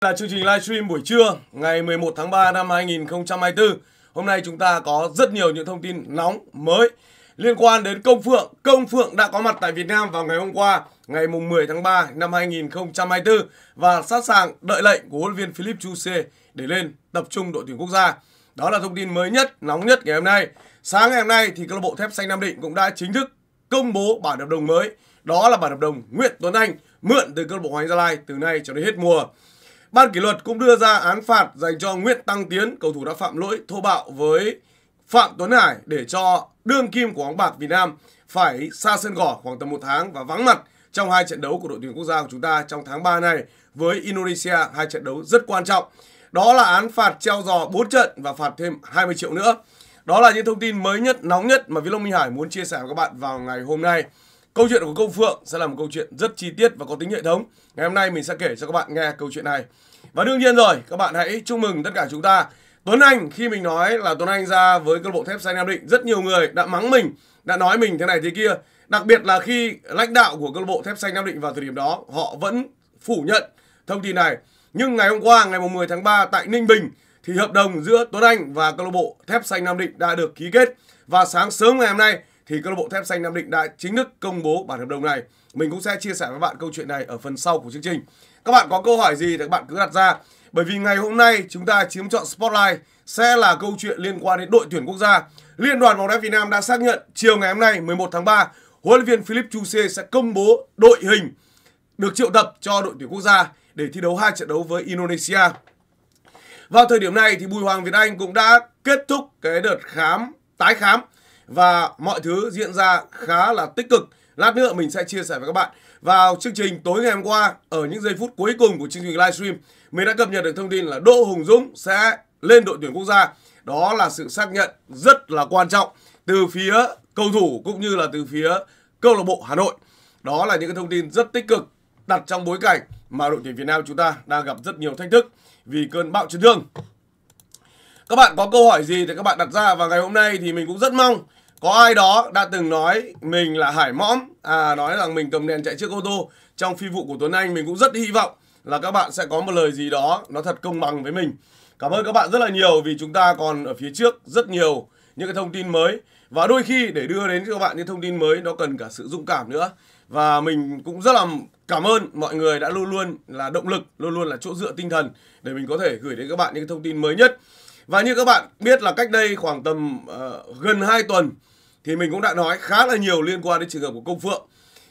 là chương trình livestream buổi trưa ngày 11 tháng 3 năm 2024. Hôm nay chúng ta có rất nhiều những thông tin nóng mới liên quan đến Công Phượng. Công Phượng đã có mặt tại Việt Nam vào ngày hôm qua, ngày mùng 10 tháng 3 năm 2024 và sẵn sàng đợi lệnh của huấn luyện viên Philip Chuse để lên tập trung đội tuyển quốc gia. Đó là thông tin mới nhất, nóng nhất ngày hôm nay. Sáng ngày hôm nay thì câu lạc bộ Thép Xanh Nam Định cũng đã chính thức công bố bản hợp đồng mới. Đó là bản hợp đồng Nguyễn Tuấn Anh mượn từ câu lạc bộ Hoàng Gia Lai từ nay cho đến hết mùa. Ban kỷ luật cũng đưa ra án phạt dành cho Nguyễn Tăng Tiến, cầu thủ đã phạm lỗi thô bạo với Phạm Tuấn Hải để cho đương kim của bóng bạc Việt Nam phải xa sân gỏ khoảng tầm một tháng và vắng mặt trong hai trận đấu của đội tuyển quốc gia của chúng ta trong tháng 3 này với Indonesia hai trận đấu rất quan trọng. Đó là án phạt treo giò 4 trận và phạt thêm 20 triệu nữa. Đó là những thông tin mới nhất, nóng nhất mà Vi Long Minh Hải muốn chia sẻ với các bạn vào ngày hôm nay. Câu chuyện của Công Phượng sẽ là một câu chuyện rất chi tiết và có tính hệ thống. Ngày hôm nay mình sẽ kể cho các bạn nghe câu chuyện này. Và đương nhiên rồi, các bạn hãy chúc mừng tất cả chúng ta. Tuấn Anh khi mình nói là Tuấn Anh ra với câu bộ thép xanh Nam Định, rất nhiều người đã mắng mình, đã nói mình thế này thế kia. Đặc biệt là khi lãnh đạo của câu bộ thép xanh Nam Định vào thời điểm đó, họ vẫn phủ nhận thông tin này. Nhưng ngày hôm qua, ngày 10 tháng 3 tại Ninh Bình thì hợp đồng giữa Tuấn Anh và câu bộ thép xanh Nam Định đã được ký kết và sáng sớm ngày hôm nay thì câu lạc bộ thép xanh Nam Định đã chính thức công bố bản hợp đồng này. Mình cũng sẽ chia sẻ với bạn câu chuyện này ở phần sau của chương trình. Các bạn có câu hỏi gì thì các bạn cứ đặt ra. Bởi vì ngày hôm nay chúng ta chiếm chọn Spotlight sẽ là câu chuyện liên quan đến đội tuyển quốc gia. Liên đoàn bóng đá Việt Nam đã xác nhận chiều ngày hôm nay 11 tháng 3, huấn luyện viên Philip Chuse sẽ công bố đội hình được triệu tập cho đội tuyển quốc gia để thi đấu hai trận đấu với Indonesia. Vào thời điểm này thì Bùi Hoàng Việt Anh cũng đã kết thúc cái đợt khám tái khám và mọi thứ diễn ra khá là tích cực. Lát nữa mình sẽ chia sẻ với các bạn. Vào chương trình tối ngày hôm qua, ở những giây phút cuối cùng của chương trình livestream, mình đã cập nhật được thông tin là Đỗ Hùng Dũng sẽ lên đội tuyển quốc gia. Đó là sự xác nhận rất là quan trọng từ phía cầu thủ cũng như là từ phía câu lạc bộ Hà Nội. Đó là những cái thông tin rất tích cực đặt trong bối cảnh mà đội tuyển Việt Nam chúng ta đang gặp rất nhiều thách thức vì cơn bão chấn thương. Các bạn có câu hỏi gì thì các bạn đặt ra và ngày hôm nay thì mình cũng rất mong có ai đó đã từng nói mình là hải mõm à nói rằng mình cầm đèn chạy trước ô tô trong phi vụ của tuấn anh mình cũng rất hy vọng là các bạn sẽ có một lời gì đó nó thật công bằng với mình cảm ơn các bạn rất là nhiều vì chúng ta còn ở phía trước rất nhiều những cái thông tin mới và đôi khi để đưa đến cho các bạn những thông tin mới nó cần cả sự dũng cảm nữa và mình cũng rất là cảm ơn mọi người đã luôn luôn là động lực luôn luôn là chỗ dựa tinh thần để mình có thể gửi đến các bạn những thông tin mới nhất và như các bạn biết là cách đây khoảng tầm uh, gần 2 tuần thì mình cũng đã nói khá là nhiều liên quan đến trường hợp của Công Phượng.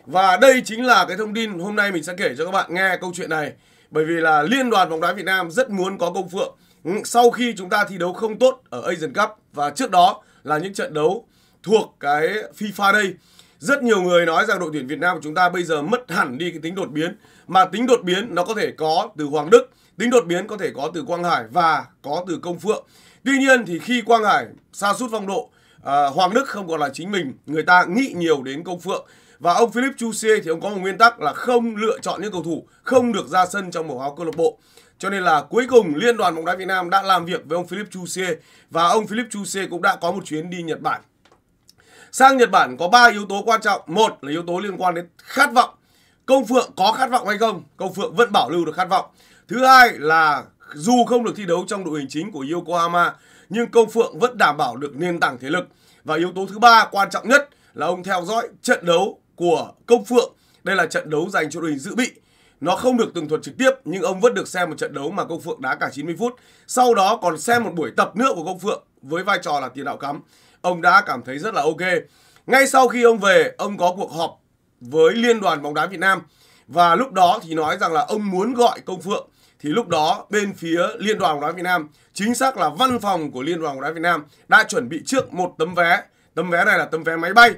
Và đây chính là cái thông tin hôm nay mình sẽ kể cho các bạn nghe câu chuyện này. Bởi vì là Liên đoàn bóng đá Việt Nam rất muốn có Công Phượng ừ, sau khi chúng ta thi đấu không tốt ở Asian Cup và trước đó là những trận đấu thuộc cái FIFA đây. Rất nhiều người nói rằng đội tuyển Việt Nam của chúng ta bây giờ mất hẳn đi cái tính đột biến mà tính đột biến nó có thể có từ Hoàng Đức Tính đột biến có thể có từ Quang Hải và có từ Công Phượng. Tuy nhiên thì khi Quang Hải sa sút phong độ, à, Hoàng Đức không còn là chính mình, người ta nghĩ nhiều đến Công Phượng. Và ông Philip Chusie thì ông có một nguyên tắc là không lựa chọn những cầu thủ không được ra sân trong màu áo câu lạc bộ. Cho nên là cuối cùng Liên đoàn bóng đá Việt Nam đã làm việc với ông Philip Chusie và ông Philip Chusie cũng đã có một chuyến đi Nhật Bản. Sang Nhật Bản có 3 yếu tố quan trọng. Một là yếu tố liên quan đến khát vọng. Công Phượng có khát vọng hay không? Công Phượng vẫn bảo lưu được khát vọng. Thứ hai là dù không được thi đấu trong đội hình chính của Yokohama nhưng Công Phượng vẫn đảm bảo được nền tảng thể lực. Và yếu tố thứ ba quan trọng nhất là ông theo dõi trận đấu của Công Phượng. Đây là trận đấu dành cho đội hình dự bị. Nó không được tường thuật trực tiếp nhưng ông vẫn được xem một trận đấu mà Công Phượng đá cả 90 phút. Sau đó còn xem một buổi tập nữa của Công Phượng với vai trò là tiền đạo cắm. Ông đã cảm thấy rất là ok. Ngay sau khi ông về, ông có cuộc họp với Liên đoàn bóng đá Việt Nam và lúc đó thì nói rằng là ông muốn gọi Công Phượng thì lúc đó bên phía Liên đoàn bóng đá Việt Nam, chính xác là văn phòng của Liên đoàn bóng đá Việt Nam đã chuẩn bị trước một tấm vé. Tấm vé này là tấm vé máy bay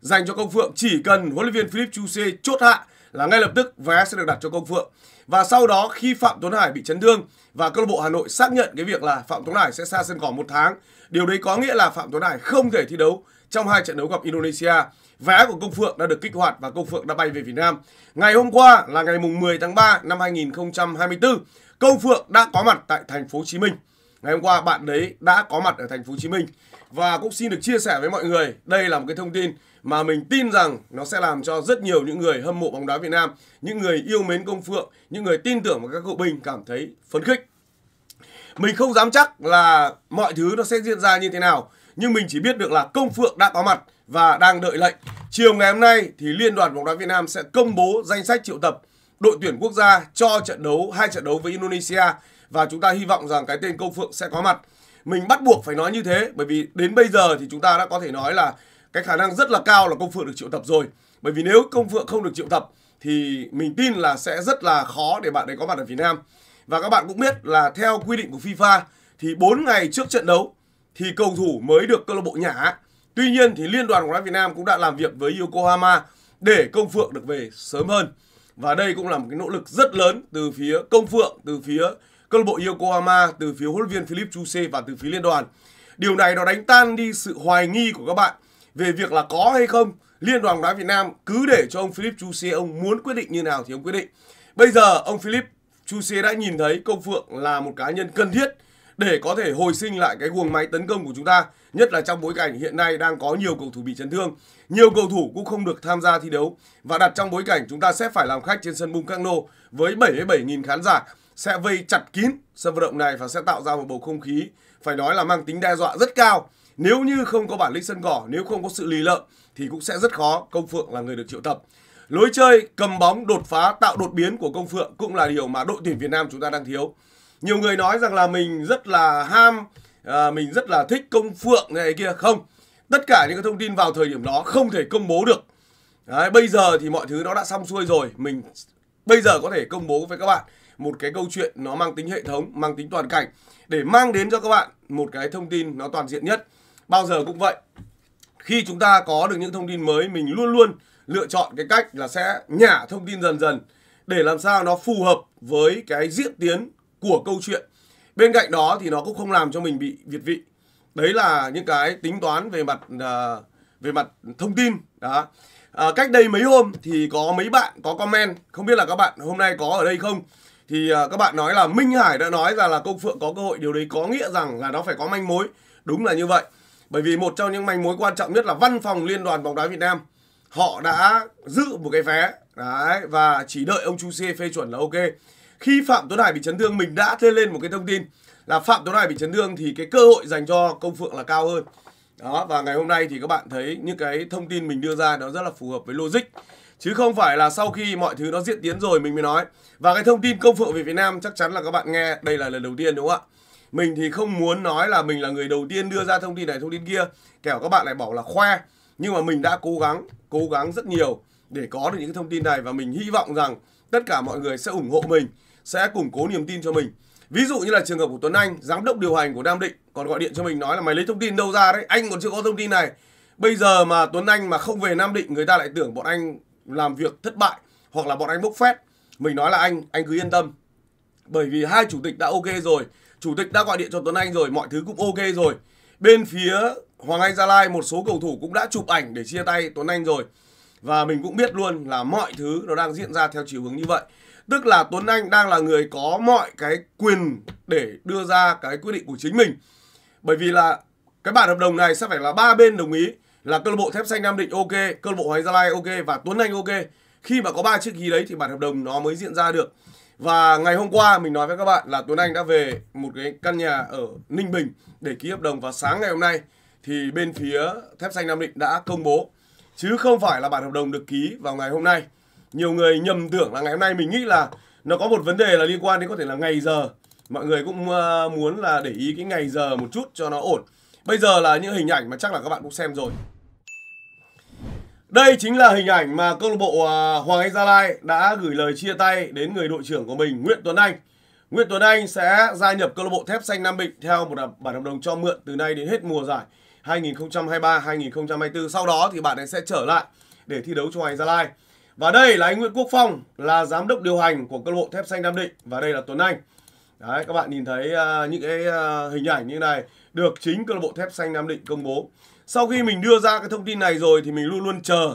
dành cho Công Phượng chỉ cần huấn luyện viên Philip Chuse chốt hạ là ngay lập tức vé sẽ được đặt cho Công Phượng. Và sau đó khi Phạm Tuấn Hải bị chấn thương và câu lạc bộ Hà Nội xác nhận cái việc là Phạm Tuấn Hải sẽ xa sân cỏ một tháng, điều đấy có nghĩa là Phạm Tuấn Hải không thể thi đấu trong hai trận đấu gặp Indonesia Vé của Công Phượng đã được kích hoạt và Công Phượng đã bay về Việt Nam. Ngày hôm qua là ngày mùng 10 tháng 3 năm 2024, Công Phượng đã có mặt tại thành phố Hồ Chí Minh. Ngày hôm qua bạn đấy đã có mặt ở thành phố Hồ Chí Minh và cũng xin được chia sẻ với mọi người, đây là một cái thông tin mà mình tin rằng nó sẽ làm cho rất nhiều những người hâm mộ bóng đá Việt Nam, những người yêu mến Công Phượng, những người tin tưởng vào các cậu binh cảm thấy phấn khích. Mình không dám chắc là mọi thứ nó sẽ diễn ra như thế nào, nhưng mình chỉ biết được là Công Phượng đã có mặt và đang đợi lệnh. Chiều ngày hôm nay thì Liên đoàn bóng đá Việt Nam sẽ công bố danh sách triệu tập đội tuyển quốc gia cho trận đấu hai trận đấu với Indonesia và chúng ta hy vọng rằng cái tên Công Phượng sẽ có mặt. Mình bắt buộc phải nói như thế bởi vì đến bây giờ thì chúng ta đã có thể nói là cái khả năng rất là cao là Công Phượng được triệu tập rồi. Bởi vì nếu Công Phượng không được triệu tập thì mình tin là sẽ rất là khó để bạn ấy có mặt ở Việt Nam. Và các bạn cũng biết là theo quy định của FIFA thì 4 ngày trước trận đấu thì cầu thủ mới được câu lạc bộ nhả. Tuy nhiên thì Liên đoàn bóng đá Việt Nam cũng đã làm việc với Yokohama để Công Phượng được về sớm hơn. Và đây cũng là một cái nỗ lực rất lớn từ phía Công Phượng, từ phía câu lạc bộ Yokohama, từ phía huấn luyện viên Philip Chuse và từ phía liên đoàn. Điều này nó đánh tan đi sự hoài nghi của các bạn về việc là có hay không Liên đoàn bóng đá Việt Nam cứ để cho ông Philip Chuse ông muốn quyết định như nào thì ông quyết định. Bây giờ ông Philip Chuse đã nhìn thấy Công Phượng là một cá nhân cần thiết để có thể hồi sinh lại cái guồng máy tấn công của chúng ta nhất là trong bối cảnh hiện nay đang có nhiều cầu thủ bị chấn thương nhiều cầu thủ cũng không được tham gia thi đấu và đặt trong bối cảnh chúng ta sẽ phải làm khách trên sân Bungkakno với 77.000 khán giả sẽ vây chặt kín sân vận động này và sẽ tạo ra một bầu không khí phải nói là mang tính đe dọa rất cao nếu như không có bản lĩnh sân cỏ nếu không có sự lì lợm thì cũng sẽ rất khó công phượng là người được triệu tập lối chơi cầm bóng đột phá tạo đột biến của công phượng cũng là điều mà đội tuyển việt nam chúng ta đang thiếu nhiều người nói rằng là mình rất là ham à, mình rất là thích công phượng này kia không tất cả những cái thông tin vào thời điểm đó không thể công bố được Đấy, bây giờ thì mọi thứ nó đã xong xuôi rồi mình bây giờ có thể công bố với các bạn một cái câu chuyện nó mang tính hệ thống mang tính toàn cảnh để mang đến cho các bạn một cái thông tin nó toàn diện nhất bao giờ cũng vậy khi chúng ta có được những thông tin mới mình luôn luôn lựa chọn cái cách là sẽ nhả thông tin dần dần để làm sao nó phù hợp với cái diễn tiến của câu chuyện bên cạnh đó thì nó cũng không làm cho mình bị việt vị đấy là những cái tính toán về mặt uh, về mặt thông tin đó à, cách đây mấy hôm thì có mấy bạn có comment không biết là các bạn hôm nay có ở đây không thì uh, các bạn nói là Minh Hải đã nói rằng là công phượng có cơ hội điều đấy có nghĩa rằng là nó phải có manh mối đúng là như vậy bởi vì một trong những manh mối quan trọng nhất là văn phòng liên đoàn bóng đá Việt Nam họ đã giữ một cái vé đấy và chỉ đợi ông Chu C phê chuẩn là ok khi phạm tuấn hải bị chấn thương mình đã thêm lên một cái thông tin là phạm tuấn hải bị chấn thương thì cái cơ hội dành cho công phượng là cao hơn đó và ngày hôm nay thì các bạn thấy những cái thông tin mình đưa ra nó rất là phù hợp với logic chứ không phải là sau khi mọi thứ nó diễn tiến rồi mình mới nói và cái thông tin công phượng về việt nam chắc chắn là các bạn nghe đây là lần đầu tiên đúng không ạ mình thì không muốn nói là mình là người đầu tiên đưa ra thông tin này thông tin kia kẻo các bạn lại bảo là khoe nhưng mà mình đã cố gắng cố gắng rất nhiều để có được những cái thông tin này và mình hy vọng rằng tất cả mọi người sẽ ủng hộ mình sẽ củng cố niềm tin cho mình ví dụ như là trường hợp của Tuấn Anh giám đốc điều hành của Nam Định còn gọi điện cho mình nói là mày lấy thông tin đâu ra đấy anh còn chưa có thông tin này bây giờ mà Tuấn Anh mà không về Nam Định người ta lại tưởng bọn anh làm việc thất bại hoặc là bọn anh bốc phét mình nói là anh anh cứ yên tâm bởi vì hai chủ tịch đã ok rồi chủ tịch đã gọi điện cho Tuấn Anh rồi mọi thứ cũng ok rồi bên phía Hoàng Anh Gia Lai một số cầu thủ cũng đã chụp ảnh để chia tay Tuấn Anh rồi và mình cũng biết luôn là mọi thứ nó đang diễn ra theo chiều hướng như vậy Tức là Tuấn Anh đang là người có mọi cái quyền để đưa ra cái quyết định của chính mình. Bởi vì là cái bản hợp đồng này sẽ phải là ba bên đồng ý là câu lạc bộ Thép Xanh Nam Định ok, câu lạc bộ Hoàng Gia Lai ok và Tuấn Anh ok. Khi mà có ba chiếc ký đấy thì bản hợp đồng nó mới diễn ra được. Và ngày hôm qua mình nói với các bạn là Tuấn Anh đã về một cái căn nhà ở Ninh Bình để ký hợp đồng và sáng ngày hôm nay thì bên phía Thép Xanh Nam Định đã công bố chứ không phải là bản hợp đồng được ký vào ngày hôm nay nhiều người nhầm tưởng là ngày hôm nay mình nghĩ là nó có một vấn đề là liên quan đến có thể là ngày giờ mọi người cũng ờ, muốn là để ý cái ngày giờ một chút cho nó ổn bây giờ là những hình ảnh mà chắc là các bạn cũng xem rồi đây chính là hình ảnh mà câu lạc bộ ờ, Hoàng Anh Gia Lai đã gửi lời chia tay đến người đội trưởng của mình Nguyễn Tuấn Anh. Nguyễn Tuấn Anh sẽ gia nhập câu lạc bộ Thép Xanh Nam Định theo một bản hợp đồng cho mượn từ nay đến hết mùa giải 2023-2024. Sau đó thì bạn ấy sẽ trở lại để thi đấu cho Hoàng Anh Gia Lai. Và đây là anh Nguyễn Quốc Phong là giám đốc điều hành của câu lạc bộ Thép Xanh Nam Định và đây là Tuấn Anh. Đấy, các bạn nhìn thấy uh, những cái uh, hình ảnh như này được chính câu lạc bộ Thép Xanh Nam Định công bố. Sau khi mình đưa ra cái thông tin này rồi thì mình luôn luôn chờ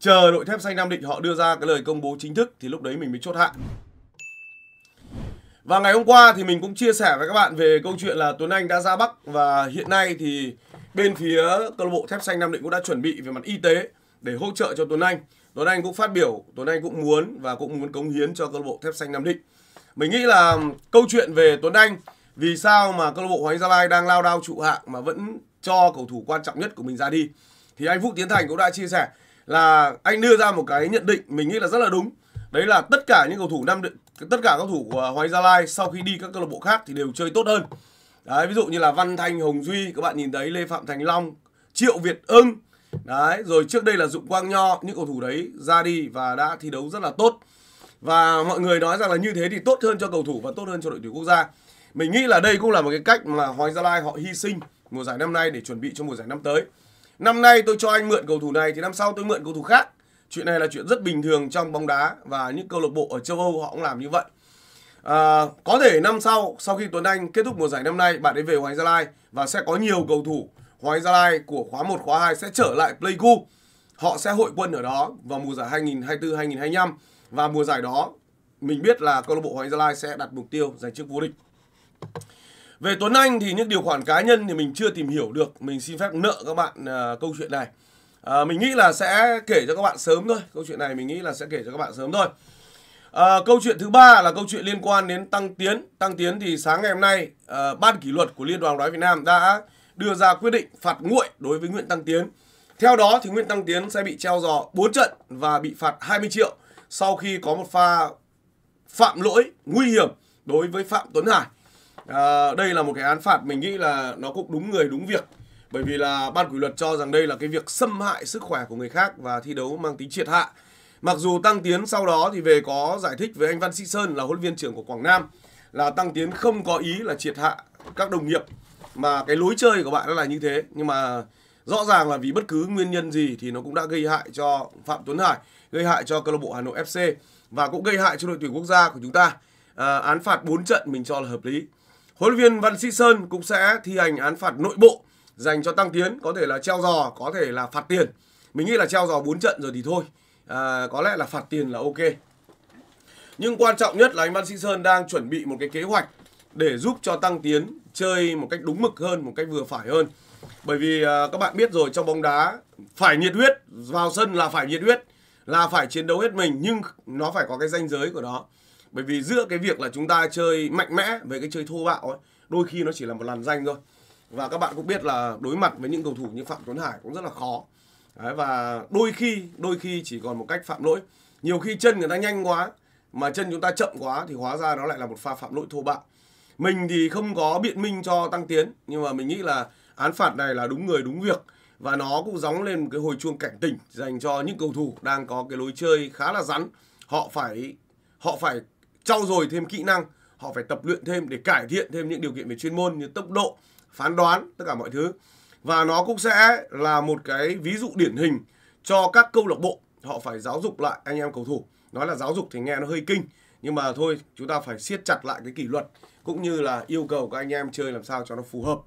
chờ đội Thép Xanh Nam Định họ đưa ra cái lời công bố chính thức thì lúc đấy mình mới chốt hạ. Và ngày hôm qua thì mình cũng chia sẻ với các bạn về câu chuyện là Tuấn Anh đã ra Bắc và hiện nay thì bên phía câu lạc bộ Thép Xanh Nam Định cũng đã chuẩn bị về mặt y tế để hỗ trợ cho Tuấn Anh. Tuấn Anh cũng phát biểu Tuấn Anh cũng muốn và cũng muốn cống hiến cho câu lạc bộ thép xanh Nam Định mình nghĩ là câu chuyện về Tuấn Anh vì sao mà câu lạc bộ Hoàng Anh Gia Lai đang lao đao trụ hạng mà vẫn cho cầu thủ quan trọng nhất của mình ra đi thì anh Vũ Tiến Thành cũng đã chia sẻ là anh đưa ra một cái nhận định mình nghĩ là rất là đúng đấy là tất cả những cầu thủ năm tất cả các thủ của Hoàng Anh Gia Lai sau khi đi các câu lạc bộ khác thì đều chơi tốt hơn đấy, ví dụ như là Văn Thanh Hồng Duy các bạn nhìn thấy Lê Phạm Thành Long Triệu Việt Ưng Đấy, rồi trước đây là Dụng Quang Nho, những cầu thủ đấy ra đi và đã thi đấu rất là tốt. Và mọi người nói rằng là như thế thì tốt hơn cho cầu thủ và tốt hơn cho đội tuyển quốc gia. Mình nghĩ là đây cũng là một cái cách mà Hoàng Gia Lai họ hy sinh mùa giải năm nay để chuẩn bị cho mùa giải năm tới. Năm nay tôi cho anh mượn cầu thủ này thì năm sau tôi mượn cầu thủ khác. Chuyện này là chuyện rất bình thường trong bóng đá và những câu lạc bộ ở châu Âu họ cũng làm như vậy. À, có thể năm sau, sau khi Tuấn Anh kết thúc mùa giải năm nay, bạn ấy về Hoàng Gia Lai và sẽ có nhiều cầu thủ Hoàng Gia Lai của khóa 1, khóa 2 sẽ trở lại Pleiku. Họ sẽ hội quân ở đó vào mùa giải 2024-2025 và mùa giải đó mình biết là câu lạc bộ Hoàng Gia Lai sẽ đặt mục tiêu giành chức vô địch. Về Tuấn Anh thì những điều khoản cá nhân thì mình chưa tìm hiểu được, mình xin phép nợ các bạn à, câu chuyện này. À, mình nghĩ là sẽ kể cho các bạn sớm thôi, câu chuyện này mình nghĩ là sẽ kể cho các bạn sớm thôi. À, câu chuyện thứ ba là câu chuyện liên quan đến Tăng Tiến. Tăng Tiến thì sáng ngày hôm nay à, ban kỷ luật của Liên đoàn bóng đá Việt Nam đã đưa ra quyết định phạt nguội đối với Nguyễn Tăng Tiến. Theo đó thì Nguyễn Tăng Tiến sẽ bị treo giò 4 trận và bị phạt 20 triệu sau khi có một pha phạm lỗi nguy hiểm đối với Phạm Tuấn Hải. À, đây là một cái án phạt mình nghĩ là nó cũng đúng người đúng việc bởi vì là ban kỷ luật cho rằng đây là cái việc xâm hại sức khỏe của người khác và thi đấu mang tính triệt hạ. Mặc dù Tăng Tiến sau đó thì về có giải thích với anh Văn Sĩ Sơn là huấn luyện viên trưởng của Quảng Nam là Tăng Tiến không có ý là triệt hạ các đồng nghiệp mà cái lối chơi của bạn nó là như thế nhưng mà rõ ràng là vì bất cứ nguyên nhân gì thì nó cũng đã gây hại cho Phạm Tuấn Hải gây hại cho câu lạc bộ Hà Nội FC và cũng gây hại cho đội tuyển quốc gia của chúng ta à, án phạt 4 trận mình cho là hợp lý huấn luyện viên Văn Sĩ Sơn cũng sẽ thi hành án phạt nội bộ dành cho tăng tiến có thể là treo giò có thể là phạt tiền mình nghĩ là treo giò 4 trận rồi thì thôi à, có lẽ là phạt tiền là ok nhưng quan trọng nhất là anh Văn Sĩ Sơn đang chuẩn bị một cái kế hoạch để giúp cho tăng tiến chơi một cách đúng mực hơn một cách vừa phải hơn bởi vì à, các bạn biết rồi trong bóng đá phải nhiệt huyết vào sân là phải nhiệt huyết là phải chiến đấu hết mình nhưng nó phải có cái ranh giới của nó bởi vì giữa cái việc là chúng ta chơi mạnh mẽ với cái chơi thô bạo ấy đôi khi nó chỉ là một làn danh thôi và các bạn cũng biết là đối mặt với những cầu thủ như phạm tuấn hải cũng rất là khó Đấy, và đôi khi đôi khi chỉ còn một cách phạm lỗi nhiều khi chân người ta nhanh quá mà chân chúng ta chậm quá thì hóa ra nó lại là một pha phạm lỗi thô bạo mình thì không có biện minh cho tăng tiến nhưng mà mình nghĩ là án phạt này là đúng người đúng việc và nó cũng gióng lên cái hồi chuông cảnh tỉnh dành cho những cầu thủ đang có cái lối chơi khá là rắn họ phải họ phải trau dồi thêm kỹ năng họ phải tập luyện thêm để cải thiện thêm những điều kiện về chuyên môn như tốc độ phán đoán tất cả mọi thứ và nó cũng sẽ là một cái ví dụ điển hình cho các câu lạc bộ họ phải giáo dục lại anh em cầu thủ nói là giáo dục thì nghe nó hơi kinh nhưng mà thôi chúng ta phải siết chặt lại cái kỷ luật cũng như là yêu cầu các anh em chơi làm sao cho nó phù hợp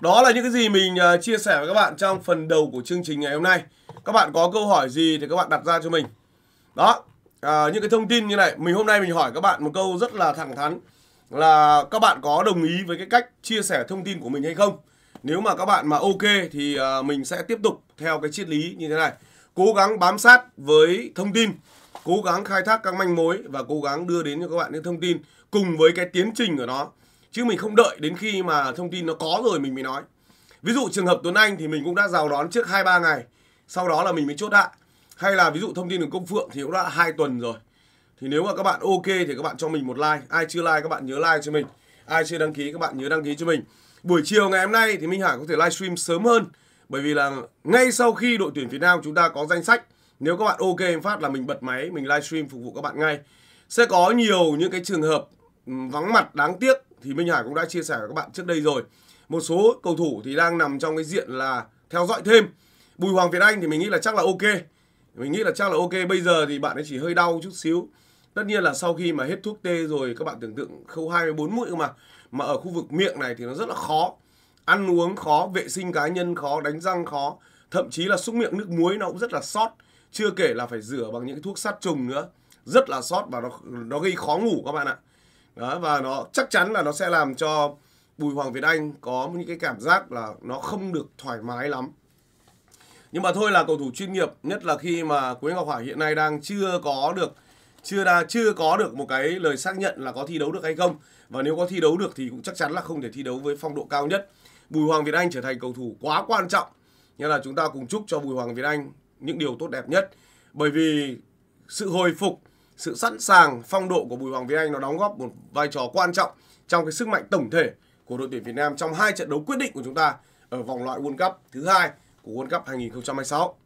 đó là những cái gì mình à, chia sẻ với các bạn trong phần đầu của chương trình ngày hôm nay các bạn có câu hỏi gì thì các bạn đặt ra cho mình đó à, những cái thông tin như này mình hôm nay mình hỏi các bạn một câu rất là thẳng thắn là các bạn có đồng ý với cái cách chia sẻ thông tin của mình hay không nếu mà các bạn mà ok thì à, mình sẽ tiếp tục theo cái triết lý như thế này cố gắng bám sát với thông tin cố gắng khai thác các manh mối và cố gắng đưa đến cho các bạn những thông tin cùng với cái tiến trình của nó chứ mình không đợi đến khi mà thông tin nó có rồi mình mới nói ví dụ trường hợp Tuấn Anh thì mình cũng đã rào đón trước hai ba ngày sau đó là mình mới chốt hạ hay là ví dụ thông tin của công phượng thì cũng đã hai tuần rồi thì nếu mà các bạn ok thì các bạn cho mình một like ai chưa like các bạn nhớ like cho mình ai chưa đăng ký các bạn nhớ đăng ký cho mình buổi chiều ngày hôm nay thì Minh Hải có thể livestream sớm hơn bởi vì là ngay sau khi đội tuyển Việt Nam chúng ta có danh sách nếu các bạn ok em phát là mình bật máy mình livestream phục vụ các bạn ngay sẽ có nhiều những cái trường hợp vắng mặt đáng tiếc thì Minh Hải cũng đã chia sẻ với các bạn trước đây rồi. Một số cầu thủ thì đang nằm trong cái diện là theo dõi thêm. Bùi Hoàng Việt Anh thì mình nghĩ là chắc là ok. Mình nghĩ là chắc là ok. Bây giờ thì bạn ấy chỉ hơi đau chút xíu. Tất nhiên là sau khi mà hết thuốc tê rồi các bạn tưởng tượng khâu 24 mũi mà mà ở khu vực miệng này thì nó rất là khó. Ăn uống khó, vệ sinh cá nhân khó, đánh răng khó, thậm chí là xúc miệng nước muối nó cũng rất là sót, chưa kể là phải rửa bằng những cái thuốc sát trùng nữa. Rất là sót và nó nó gây khó ngủ các bạn ạ. Đó, và nó chắc chắn là nó sẽ làm cho Bùi Hoàng Việt Anh có những cái cảm giác là nó không được thoải mái lắm. Nhưng mà thôi là cầu thủ chuyên nghiệp, nhất là khi mà Quế Ngọc Hải hiện nay đang chưa có được chưa đa chưa có được một cái lời xác nhận là có thi đấu được hay không và nếu có thi đấu được thì cũng chắc chắn là không thể thi đấu với phong độ cao nhất. Bùi Hoàng Việt Anh trở thành cầu thủ quá quan trọng. Nên là chúng ta cùng chúc cho Bùi Hoàng Việt Anh những điều tốt đẹp nhất bởi vì sự hồi phục sự sẵn sàng phong độ của Bùi Hoàng Việt Anh nó đóng góp một vai trò quan trọng trong cái sức mạnh tổng thể của đội tuyển Việt Nam trong hai trận đấu quyết định của chúng ta ở vòng loại World Cup thứ hai của World Cup 2026.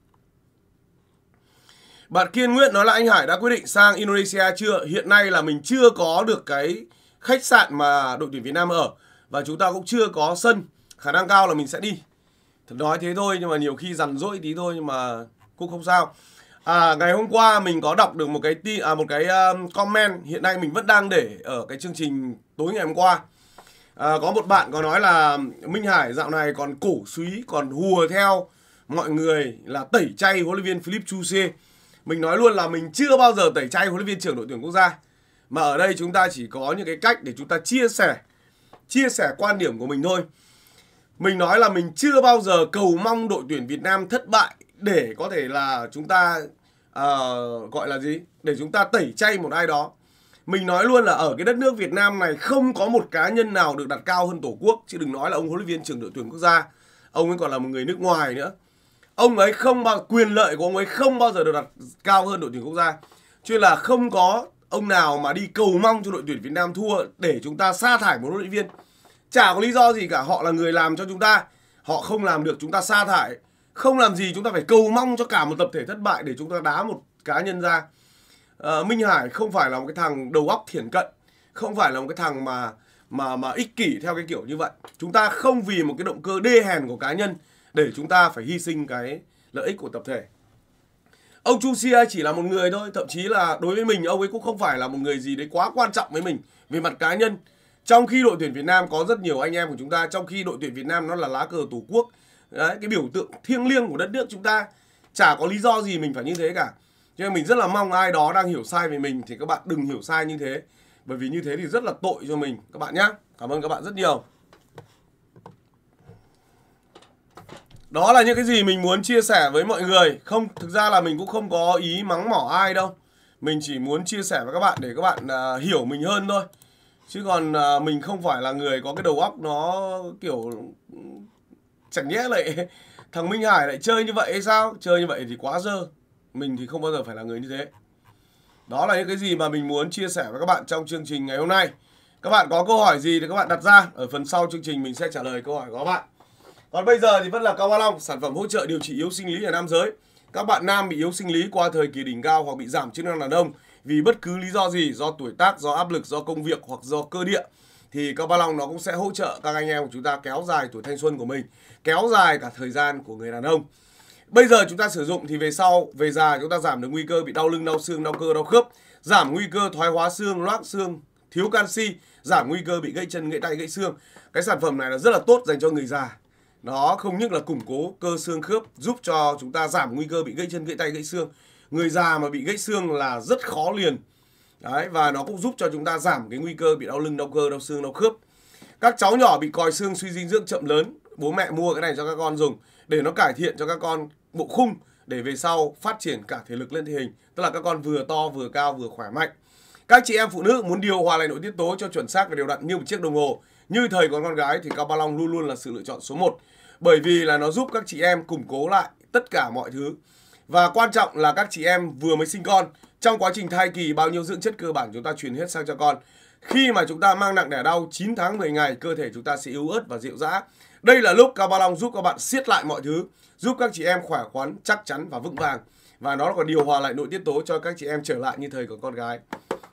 Bạn Kiên Nguyễn nói là anh Hải đã quyết định sang Indonesia chưa? Hiện nay là mình chưa có được cái khách sạn mà đội tuyển Việt Nam ở và chúng ta cũng chưa có sân. Khả năng cao là mình sẽ đi. Thật nói thế thôi nhưng mà nhiều khi rằn rỗi tí thôi nhưng mà cũng không sao. À, ngày hôm qua mình có đọc được một cái tin à, một cái um, comment hiện nay mình vẫn đang để ở cái chương trình tối ngày hôm qua à, có một bạn có nói là Minh Hải dạo này còn cổ suý còn hùa theo mọi người là tẩy chay huấn luyện viên Philip Chuse mình nói luôn là mình chưa bao giờ tẩy chay huấn luyện viên trưởng đội tuyển quốc gia mà ở đây chúng ta chỉ có những cái cách để chúng ta chia sẻ chia sẻ quan điểm của mình thôi mình nói là mình chưa bao giờ cầu mong đội tuyển Việt Nam thất bại để có thể là chúng ta Ờ, gọi là gì để chúng ta tẩy chay một ai đó mình nói luôn là ở cái đất nước Việt Nam này không có một cá nhân nào được đặt cao hơn tổ quốc chứ đừng nói là ông huấn luyện viên trưởng đội tuyển quốc gia ông ấy còn là một người nước ngoài nữa ông ấy không bao quyền lợi của ông ấy không bao giờ được đặt cao hơn đội tuyển quốc gia cho là không có ông nào mà đi cầu mong cho đội tuyển Việt Nam thua để chúng ta sa thải một huấn luyện viên chả có lý do gì cả họ là người làm cho chúng ta họ không làm được chúng ta sa thải không làm gì chúng ta phải cầu mong cho cả một tập thể thất bại để chúng ta đá một cá nhân ra à, minh hải không phải là một cái thằng đầu óc thiển cận không phải là một cái thằng mà mà mà ích kỷ theo cái kiểu như vậy chúng ta không vì một cái động cơ đê hèn của cá nhân để chúng ta phải hy sinh cái lợi ích của tập thể ông Chu Xia chỉ là một người thôi thậm chí là đối với mình ông ấy cũng không phải là một người gì đấy quá quan trọng với mình về mặt cá nhân trong khi đội tuyển Việt Nam có rất nhiều anh em của chúng ta trong khi đội tuyển Việt Nam nó là lá cờ tổ quốc Đấy, cái biểu tượng thiêng liêng của đất nước chúng ta chả có lý do gì mình phải như thế cả cho nên mình rất là mong ai đó đang hiểu sai về mình thì các bạn đừng hiểu sai như thế bởi vì như thế thì rất là tội cho mình các bạn nhé cảm ơn các bạn rất nhiều đó là những cái gì mình muốn chia sẻ với mọi người không thực ra là mình cũng không có ý mắng mỏ ai đâu mình chỉ muốn chia sẻ với các bạn để các bạn uh, hiểu mình hơn thôi chứ còn uh, mình không phải là người có cái đầu óc nó kiểu chẳng nhẽ lại thằng Minh Hải lại chơi như vậy hay sao? Chơi như vậy thì quá dơ. Mình thì không bao giờ phải là người như thế. Đó là những cái gì mà mình muốn chia sẻ với các bạn trong chương trình ngày hôm nay. Các bạn có câu hỏi gì thì các bạn đặt ra. Ở phần sau chương trình mình sẽ trả lời câu hỏi của các bạn. Còn bây giờ thì vẫn là Cao Ba Long, sản phẩm hỗ trợ điều trị yếu sinh lý ở nam giới. Các bạn nam bị yếu sinh lý qua thời kỳ đỉnh cao hoặc bị giảm chức năng đàn ông vì bất cứ lý do gì, do tuổi tác, do áp lực, do công việc hoặc do cơ địa thì cao ba long nó cũng sẽ hỗ trợ các anh em của chúng ta kéo dài tuổi thanh xuân của mình kéo dài cả thời gian của người đàn ông bây giờ chúng ta sử dụng thì về sau về già chúng ta giảm được nguy cơ bị đau lưng đau xương đau cơ đau khớp giảm nguy cơ thoái hóa xương loãng xương thiếu canxi giảm nguy cơ bị gãy chân gãy tay gãy xương cái sản phẩm này là rất là tốt dành cho người già nó không những là củng cố cơ xương khớp giúp cho chúng ta giảm nguy cơ bị gãy chân gãy tay gãy xương người già mà bị gãy xương là rất khó liền Đấy, và nó cũng giúp cho chúng ta giảm cái nguy cơ bị đau lưng, đau cơ, đau xương, đau khớp. Các cháu nhỏ bị còi xương suy dinh dưỡng chậm lớn, bố mẹ mua cái này cho các con dùng để nó cải thiện cho các con bộ khung để về sau phát triển cả thể lực lên thể hình, tức là các con vừa to, vừa cao, vừa khỏe mạnh. Các chị em phụ nữ muốn điều hòa lại nội tiết tố cho chuẩn xác và đều đặn như một chiếc đồng hồ, như thời còn con gái thì cao ba long luôn luôn là sự lựa chọn số 1 bởi vì là nó giúp các chị em củng cố lại tất cả mọi thứ và quan trọng là các chị em vừa mới sinh con, trong quá trình thai kỳ bao nhiêu dưỡng chất cơ bản chúng ta truyền hết sang cho con. Khi mà chúng ta mang nặng đẻ đau 9 tháng 10 ngày, cơ thể chúng ta sẽ yếu ớt và dịu dã. Đây là lúc Cao Ba Long giúp các bạn siết lại mọi thứ, giúp các chị em khỏe khoắn, chắc chắn và vững vàng. Và nó còn điều hòa lại nội tiết tố cho các chị em trở lại như thời của con gái.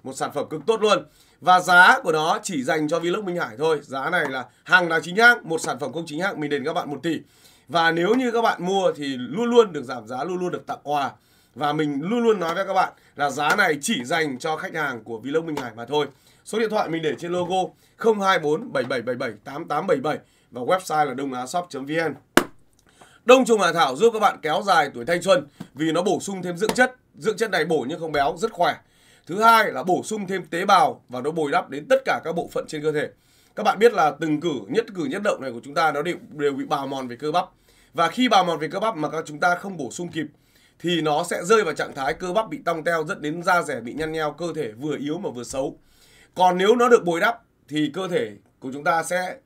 Một sản phẩm cực tốt luôn. Và giá của nó chỉ dành cho Vlog Minh Hải thôi. Giá này là hàng là chính hãng, một sản phẩm công chính hãng mình đền các bạn 1 tỷ và nếu như các bạn mua thì luôn luôn được giảm giá luôn luôn được tặng quà và mình luôn luôn nói với các bạn là giá này chỉ dành cho khách hàng của Vlog Minh Hải mà thôi. Số điện thoại mình để trên logo 024 7777 8877 và website là đôngashop.vn. Đông trùng hạ thảo giúp các bạn kéo dài tuổi thanh xuân vì nó bổ sung thêm dưỡng chất, dưỡng chất này bổ nhưng không béo, rất khỏe. Thứ hai là bổ sung thêm tế bào và nó bồi đắp đến tất cả các bộ phận trên cơ thể các bạn biết là từng cử nhất cử nhất động này của chúng ta nó đều, đều bị bào mòn về cơ bắp và khi bào mòn về cơ bắp mà các chúng ta không bổ sung kịp thì nó sẽ rơi vào trạng thái cơ bắp bị tong teo dẫn đến da rẻ bị nhăn nheo cơ thể vừa yếu mà vừa xấu còn nếu nó được bồi đắp thì cơ thể của chúng ta sẽ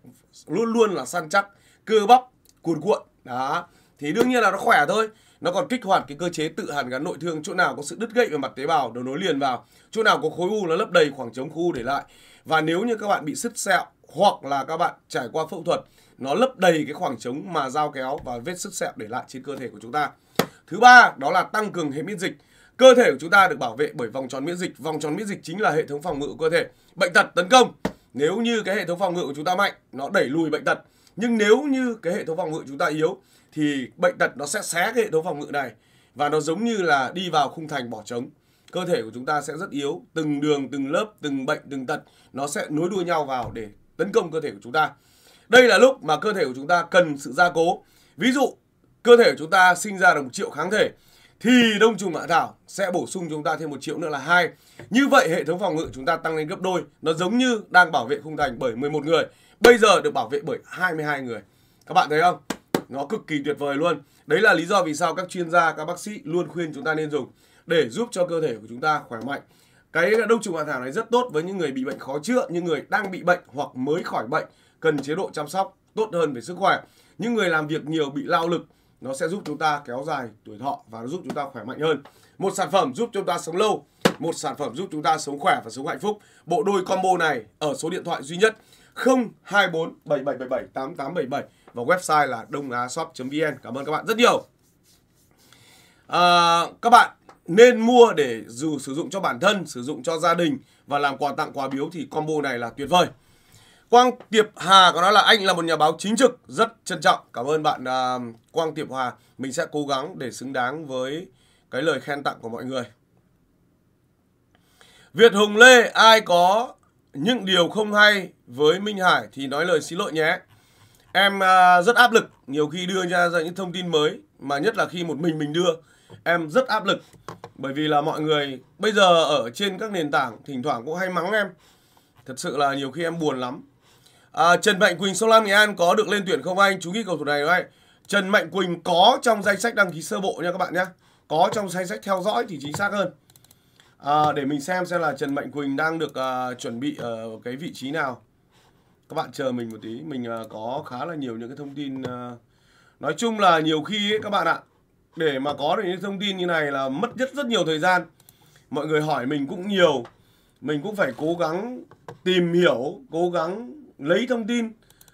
luôn luôn là săn chắc cơ bắp cuồn cuộn đó thì đương nhiên là nó khỏe thôi nó còn kích hoạt cái cơ chế tự hàn gắn nội thương chỗ nào có sự đứt gãy về mặt tế bào nó nối liền vào chỗ nào có khối u nó lấp đầy khoảng trống khu để lại và nếu như các bạn bị sứt sẹo hoặc là các bạn trải qua phẫu thuật nó lấp đầy cái khoảng trống mà dao kéo và vết sức sẹo để lại trên cơ thể của chúng ta. Thứ ba, đó là tăng cường hệ miễn dịch. Cơ thể của chúng ta được bảo vệ bởi vòng tròn miễn dịch. Vòng tròn miễn dịch chính là hệ thống phòng ngự của cơ thể. Bệnh tật tấn công. Nếu như cái hệ thống phòng ngự của chúng ta mạnh, nó đẩy lùi bệnh tật. Nhưng nếu như cái hệ thống phòng ngự chúng ta yếu thì bệnh tật nó sẽ xé cái hệ thống phòng ngự này và nó giống như là đi vào khung thành bỏ trống. Cơ thể của chúng ta sẽ rất yếu, từng đường, từng lớp, từng bệnh, từng tật nó sẽ nối đuôi nhau vào để tấn công cơ thể của chúng ta. Đây là lúc mà cơ thể của chúng ta cần sự gia cố. Ví dụ, cơ thể của chúng ta sinh ra được một triệu kháng thể thì đông trùng hạ thảo sẽ bổ sung chúng ta thêm một triệu nữa là hai. Như vậy hệ thống phòng ngự chúng ta tăng lên gấp đôi, nó giống như đang bảo vệ khung thành bởi 11 người, bây giờ được bảo vệ bởi 22 người. Các bạn thấy không? Nó cực kỳ tuyệt vời luôn. Đấy là lý do vì sao các chuyên gia, các bác sĩ luôn khuyên chúng ta nên dùng để giúp cho cơ thể của chúng ta khỏe mạnh. Cái đông trùng hạ thảo này rất tốt với những người bị bệnh khó chữa, những người đang bị bệnh hoặc mới khỏi bệnh, cần chế độ chăm sóc tốt hơn về sức khỏe. Những người làm việc nhiều bị lao lực, nó sẽ giúp chúng ta kéo dài tuổi thọ và nó giúp chúng ta khỏe mạnh hơn. Một sản phẩm giúp chúng ta sống lâu, một sản phẩm giúp chúng ta sống khỏe và sống hạnh phúc. Bộ đôi combo này ở số điện thoại duy nhất 024 7777 8877 và website là đông á shop vn Cảm ơn các bạn rất nhiều. À, các bạn nên mua để dù sử dụng cho bản thân, sử dụng cho gia đình và làm quà tặng quà biếu thì combo này là tuyệt vời. Quang Tiệp Hà có nói là anh là một nhà báo chính trực rất trân trọng. Cảm ơn bạn uh, Quang Tiệp Hà. Mình sẽ cố gắng để xứng đáng với cái lời khen tặng của mọi người. Việt Hùng Lê ai có những điều không hay với Minh Hải thì nói lời xin lỗi nhé. Em uh, rất áp lực nhiều khi đưa ra, ra những thông tin mới mà nhất là khi một mình mình đưa em rất áp lực bởi vì là mọi người bây giờ ở trên các nền tảng thỉnh thoảng cũng hay mắng em thật sự là nhiều khi em buồn lắm à, Trần Mạnh Quỳnh Sông Lam Nghệ An có được lên tuyển không anh chú ý cầu thủ này không anh Trần Mạnh Quỳnh có trong danh sách đăng ký sơ bộ nha các bạn nhé có trong danh sách theo dõi thì chính xác hơn à, để mình xem xem là Trần Mạnh Quỳnh đang được à, chuẩn bị ở cái vị trí nào các bạn chờ mình một tí mình à, có khá là nhiều những cái thông tin à, nói chung là nhiều khi ấy, các bạn ạ để mà có được những thông tin như này là mất rất rất nhiều thời gian mọi người hỏi mình cũng nhiều mình cũng phải cố gắng tìm hiểu cố gắng lấy thông tin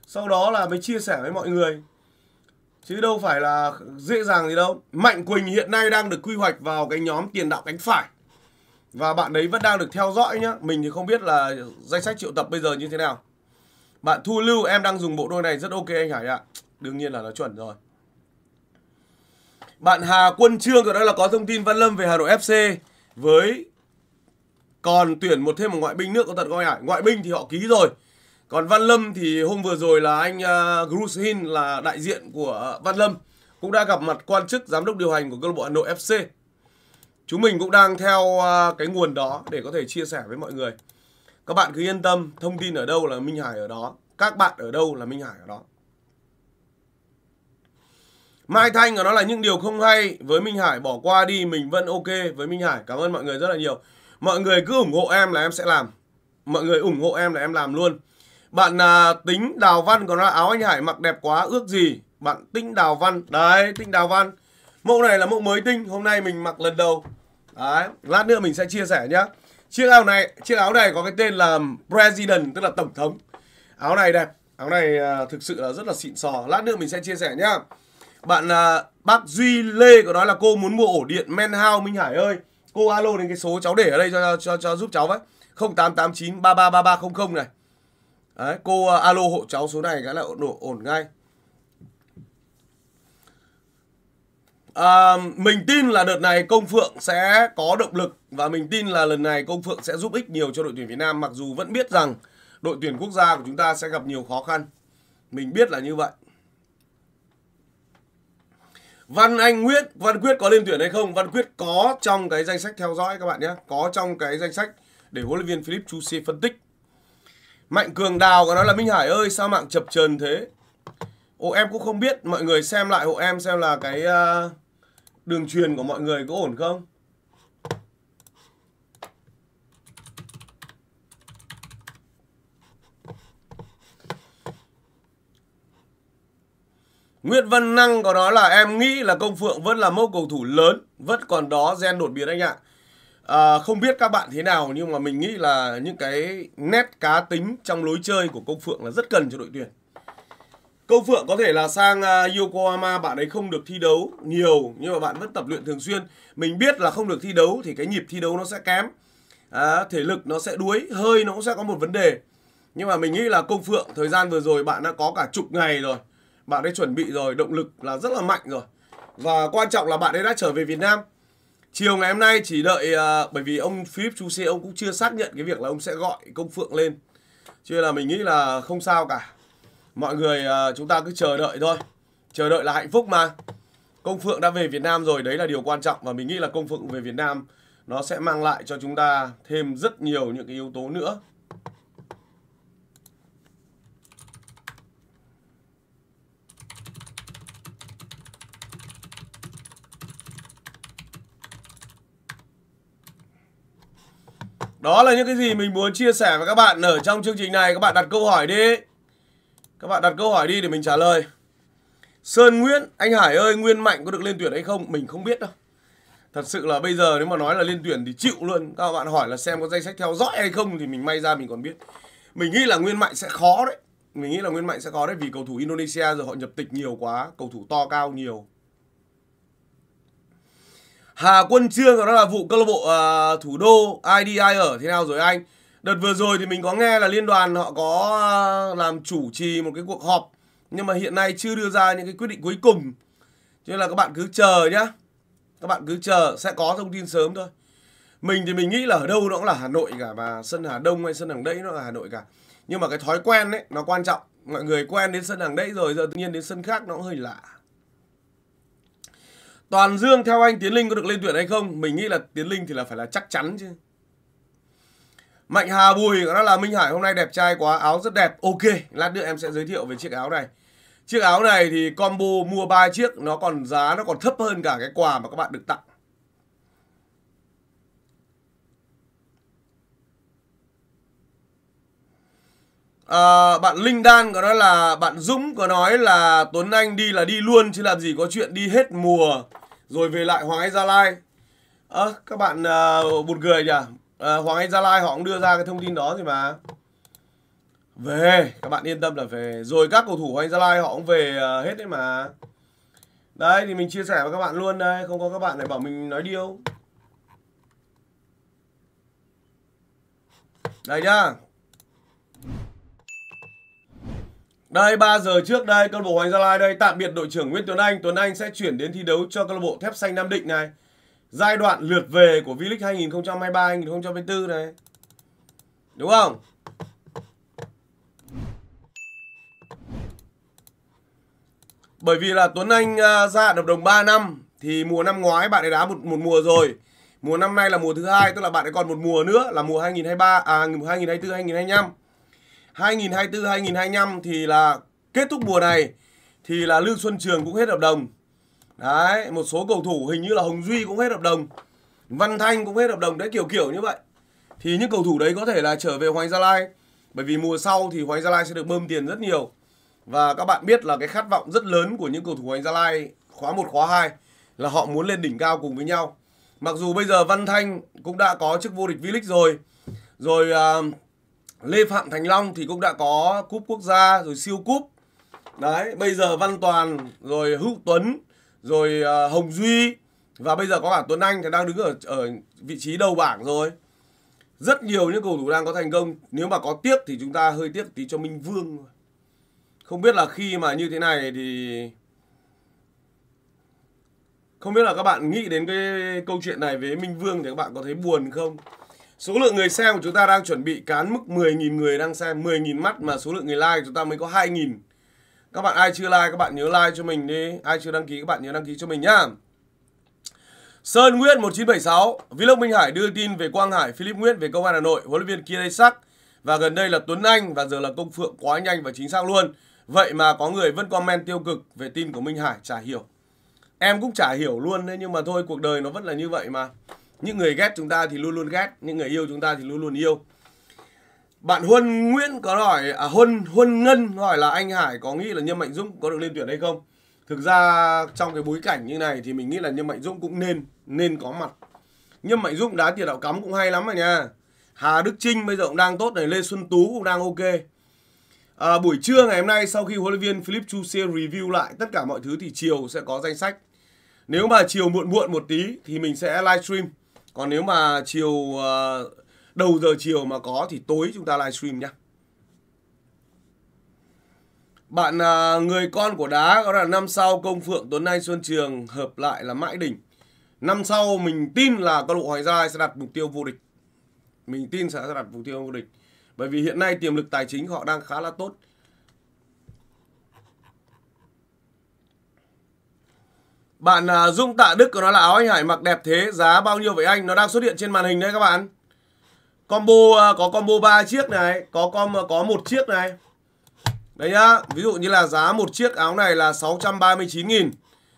sau đó là mới chia sẻ với mọi người chứ đâu phải là dễ dàng gì đâu mạnh quỳnh hiện nay đang được quy hoạch vào cái nhóm tiền đạo cánh phải và bạn đấy vẫn đang được theo dõi nhá mình thì không biết là danh sách triệu tập bây giờ như thế nào bạn thu lưu em đang dùng bộ đôi này rất ok anh hải ạ đương nhiên là nó chuẩn rồi bạn Hà Quân Trương rồi đó là có thông tin Văn Lâm về Hà Nội FC với còn tuyển một thêm một ngoại binh nữa có thật coi ạ? Ngoại binh thì họ ký rồi. Còn Văn Lâm thì hôm vừa rồi là anh uh, à, Grushin là đại diện của Văn Lâm cũng đã gặp mặt quan chức giám đốc điều hành của câu lạc bộ Hà Nội FC. Chúng mình cũng đang theo uh, cái nguồn đó để có thể chia sẻ với mọi người. Các bạn cứ yên tâm, thông tin ở đâu là Minh Hải ở đó, các bạn ở đâu là Minh Hải ở đó. Mai Thanh của nó là những điều không hay với Minh Hải bỏ qua đi mình vẫn ok với Minh Hải cảm ơn mọi người rất là nhiều mọi người cứ ủng hộ em là em sẽ làm mọi người ủng hộ em là em làm luôn bạn à, tính Đào Văn còn là áo anh Hải mặc đẹp quá ước gì bạn Tinh Đào Văn đấy Tinh Đào Văn mẫu này là mẫu mới tinh hôm nay mình mặc lần đầu đấy lát nữa mình sẽ chia sẻ nhá chiếc áo này chiếc áo này có cái tên là President tức là tổng thống áo này đẹp áo này à, thực sự là rất là xịn sò lát nữa mình sẽ chia sẻ nhá bạn à, bác Duy Lê có nói là cô muốn mua ổ điện Menhao Minh Hải ơi. Cô alo đến cái số cháu để ở đây cho cho, cho giúp cháu với. không tám tám chín ba ba ba 0889 không này. Đấy, cô à, alo hộ cháu số này cái là ổn, ổn ngay. à, mình tin là đợt này công phượng sẽ có động lực và mình tin là lần này công phượng sẽ giúp ích nhiều cho đội tuyển việt nam mặc dù vẫn biết rằng đội tuyển quốc gia của chúng ta sẽ gặp nhiều khó khăn mình biết là như vậy Văn Anh Nguyễn, Văn Quyết có lên tuyển hay không? Văn Quyết có trong cái danh sách theo dõi các bạn nhé. Có trong cái danh sách để huấn luyện viên Philip Chu Si phân tích. Mạnh Cường Đào có nói là Minh Hải ơi sao mạng chập chờn thế? Ồ em cũng không biết, mọi người xem lại hộ em xem là cái uh, đường truyền của mọi người có ổn không? Nguyễn Văn Năng có nói là em nghĩ là Công Phượng vẫn là mẫu cầu thủ lớn, vẫn còn đó gen đột biến anh ạ. À, không biết các bạn thế nào nhưng mà mình nghĩ là những cái nét cá tính trong lối chơi của Công Phượng là rất cần cho đội tuyển. Công Phượng có thể là sang uh, Yokohama bạn ấy không được thi đấu nhiều nhưng mà bạn vẫn tập luyện thường xuyên. Mình biết là không được thi đấu thì cái nhịp thi đấu nó sẽ kém. À, thể lực nó sẽ đuối, hơi nó cũng sẽ có một vấn đề. Nhưng mà mình nghĩ là Công Phượng thời gian vừa rồi bạn đã có cả chục ngày rồi bạn ấy chuẩn bị rồi động lực là rất là mạnh rồi và quan trọng là bạn ấy đã trở về Việt Nam chiều ngày hôm nay chỉ đợi uh, bởi vì ông Philip Chu Xe ông cũng chưa xác nhận cái việc là ông sẽ gọi công phượng lên chưa là mình nghĩ là không sao cả mọi người uh, chúng ta cứ chờ đợi thôi chờ đợi là hạnh phúc mà công phượng đã về Việt Nam rồi đấy là điều quan trọng và mình nghĩ là công phượng về Việt Nam nó sẽ mang lại cho chúng ta thêm rất nhiều những cái yếu tố nữa Đó là những cái gì mình muốn chia sẻ với các bạn ở trong chương trình này. Các bạn đặt câu hỏi đi. Các bạn đặt câu hỏi đi để mình trả lời. Sơn Nguyễn, anh Hải ơi, Nguyên Mạnh có được lên tuyển hay không? Mình không biết đâu. Thật sự là bây giờ nếu mà nói là lên tuyển thì chịu luôn. Các bạn hỏi là xem có danh sách theo dõi hay không thì mình may ra mình còn biết. Mình nghĩ là Nguyên Mạnh sẽ khó đấy. Mình nghĩ là Nguyên Mạnh sẽ khó đấy vì cầu thủ Indonesia rồi họ nhập tịch nhiều quá, cầu thủ to cao nhiều Hà Quân Trương đó là vụ câu lạc bộ uh, thủ đô IDI ở thế nào rồi anh? Đợt vừa rồi thì mình có nghe là liên đoàn họ có uh, làm chủ trì một cái cuộc họp nhưng mà hiện nay chưa đưa ra những cái quyết định cuối cùng. Cho nên là các bạn cứ chờ nhá. Các bạn cứ chờ sẽ có thông tin sớm thôi. Mình thì mình nghĩ là ở đâu nó cũng là Hà Nội cả mà sân Hà Đông hay sân Hàng Đẫy nó là Hà Nội cả. Nhưng mà cái thói quen đấy nó quan trọng. Mọi người quen đến sân Hàng Đẫy rồi giờ tự nhiên đến sân khác nó cũng hơi lạ. Toàn Dương theo anh Tiến Linh có được lên tuyển hay không? Mình nghĩ là Tiến Linh thì là phải là chắc chắn chứ. Mạnh Hà Bùi đó là Minh Hải hôm nay đẹp trai quá, áo rất đẹp. Ok, lát nữa em sẽ giới thiệu về chiếc áo này. Chiếc áo này thì combo mua 3 chiếc nó còn giá nó còn thấp hơn cả cái quà mà các bạn được tặng. à, bạn Linh Đan có nói là bạn Dũng có nói là Tuấn Anh đi là đi luôn chứ làm gì có chuyện đi hết mùa rồi về lại Hoàng Anh Gia Lai. À, các bạn à, buồn cười nhỉ? À, Hoàng Anh Gia Lai họ cũng đưa ra cái thông tin đó gì mà. Về, các bạn yên tâm là về. Rồi các cầu thủ Hoàng Anh Gia Lai họ cũng về à, hết đấy mà. Đấy thì mình chia sẻ với các bạn luôn đây, không có các bạn này bảo mình nói điêu. Đây nhá, Đây 3 giờ trước đây câu lạc bộ Hoàng Gia Lai đây tạm biệt đội trưởng Nguyễn Tuấn Anh, Tuấn Anh sẽ chuyển đến thi đấu cho câu lạc bộ Thép xanh Nam Định này. Giai đoạn lượt về của V-League 2023-2024 này. Đúng không? Bởi vì là Tuấn Anh à, ra hợp đồng 3 năm thì mùa năm ngoái bạn ấy đá một, một mùa rồi. Mùa năm nay là mùa thứ hai tức là bạn ấy còn một mùa nữa là mùa 2023 à 2024 2025. 2024-2025 thì là kết thúc mùa này thì là Lưu Xuân Trường cũng hết hợp đồng. Đấy, một số cầu thủ hình như là Hồng Duy cũng hết hợp đồng. Văn Thanh cũng hết hợp đồng đấy kiểu kiểu như vậy. Thì những cầu thủ đấy có thể là trở về Hoàng Gia Lai bởi vì mùa sau thì Hoàng Gia Lai sẽ được bơm tiền rất nhiều. Và các bạn biết là cái khát vọng rất lớn của những cầu thủ Hoàng Gia Lai khóa 1 khóa 2 là họ muốn lên đỉnh cao cùng với nhau. Mặc dù bây giờ Văn Thanh cũng đã có chức vô địch V-League rồi. Rồi uh, Lê Phạm Thành Long thì cũng đã có cúp quốc gia rồi siêu cúp. Đấy, bây giờ Văn Toàn rồi Hữu Tuấn rồi ờ, Hồng Duy và bây giờ có cả Tuấn Anh thì đang đứng ở ở vị trí đầu bảng rồi. Rất nhiều những cầu thủ đang có thành công, nếu mà có tiếc thì chúng ta hơi tiếc tí cho Minh Vương Không biết là khi mà như thế này thì không biết là các bạn nghĩ đến cái câu chuyện này với Minh Vương thì các bạn có thấy buồn không? Số lượng người xem của chúng ta đang chuẩn bị cán mức 10.000 người đang xem, 10.000 mắt mà số lượng người like của chúng ta mới có 2.000. Các bạn ai chưa like các bạn nhớ like cho mình đi, ai chưa đăng ký các bạn nhớ đăng ký cho mình nhá. Sơn Nguyễn 1976, Vlog Minh Hải đưa tin về Quang Hải, Philip Nguyễn về công an Hà Nội, huấn luyện viên Kia Sắc và gần đây là Tuấn Anh và giờ là Công Phượng quá nhanh và chính xác luôn. Vậy mà có người vẫn comment tiêu cực về tin của Minh Hải chả hiểu. Em cũng chả hiểu luôn đấy nhưng mà thôi cuộc đời nó vẫn là như vậy mà những người ghét chúng ta thì luôn luôn ghét những người yêu chúng ta thì luôn luôn yêu bạn Huân Nguyễn có hỏi à, Huân Huân Ngân hỏi là anh Hải có nghĩ là Nhâm Mạnh Dũng có được lên tuyển hay không? Thực ra trong cái bối cảnh như này thì mình nghĩ là Nhâm Mạnh Dũng cũng nên nên có mặt. Nhâm Mạnh Dũng đá tiền đạo cắm cũng hay lắm rồi nha. Hà Đức Trinh bây giờ cũng đang tốt này, Lê Xuân Tú cũng đang ok. À, buổi trưa ngày hôm nay sau khi huấn luyện viên Philip Chuse review lại tất cả mọi thứ thì chiều sẽ có danh sách. Nếu mà chiều muộn muộn một tí thì mình sẽ livestream còn nếu mà chiều ờ, đầu giờ chiều mà có thì tối chúng ta livestream nhá bạn ờ, người con của đá đó là năm sau công phượng tuấn anh xuân trường hợp lại là mãi đỉnh năm sau mình tin là câu lạc bộ hoàng gia sẽ đặt mục tiêu vô địch mình tin sẽ đặt mục tiêu vô địch bởi vì hiện nay tiềm lực tài chính họ đang khá là tốt Bạn uh, Dung Tạ Đức của nó là áo anh Hải mặc đẹp thế, giá bao nhiêu vậy anh? Nó đang xuất hiện trên màn hình đấy các bạn. Combo uh, có combo 3 chiếc này, có com à, có một chiếc này. Đấy nhá, ví dụ như là giá một chiếc áo này là 639 000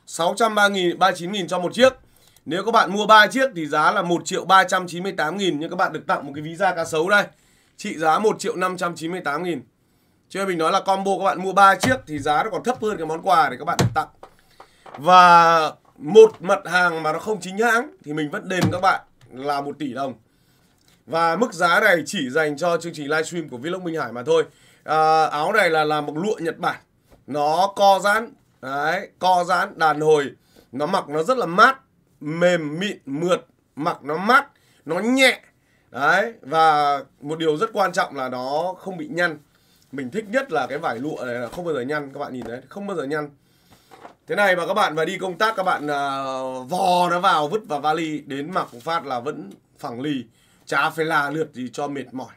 639 000 cho một chiếc. Nếu các bạn mua 3 chiếc thì giá là 1 triệu 398 nghìn Nhưng các bạn được tặng một cái ví da cá sấu đây Trị giá 1 triệu 598 nghìn Cho mình nói là combo các bạn mua 3 chiếc Thì giá nó còn thấp hơn cái món quà để các bạn được tặng và một mặt hàng mà nó không chính hãng thì mình vẫn đền các bạn là 1 tỷ đồng và mức giá này chỉ dành cho chương trình livestream của Vlog Minh Hải mà thôi à, áo này là làm bằng lụa Nhật Bản nó co giãn đấy co giãn đàn hồi nó mặc nó rất là mát mềm mịn mượt mặc nó mát nó nhẹ đấy và một điều rất quan trọng là nó không bị nhăn mình thích nhất là cái vải lụa này là không bao giờ nhăn các bạn nhìn đấy không bao giờ nhăn Thế này mà các bạn mà đi công tác các bạn uh, vò nó vào vứt vào vali đến mặc phát là vẫn phẳng lì. Chả phải là lượt gì cho mệt mỏi.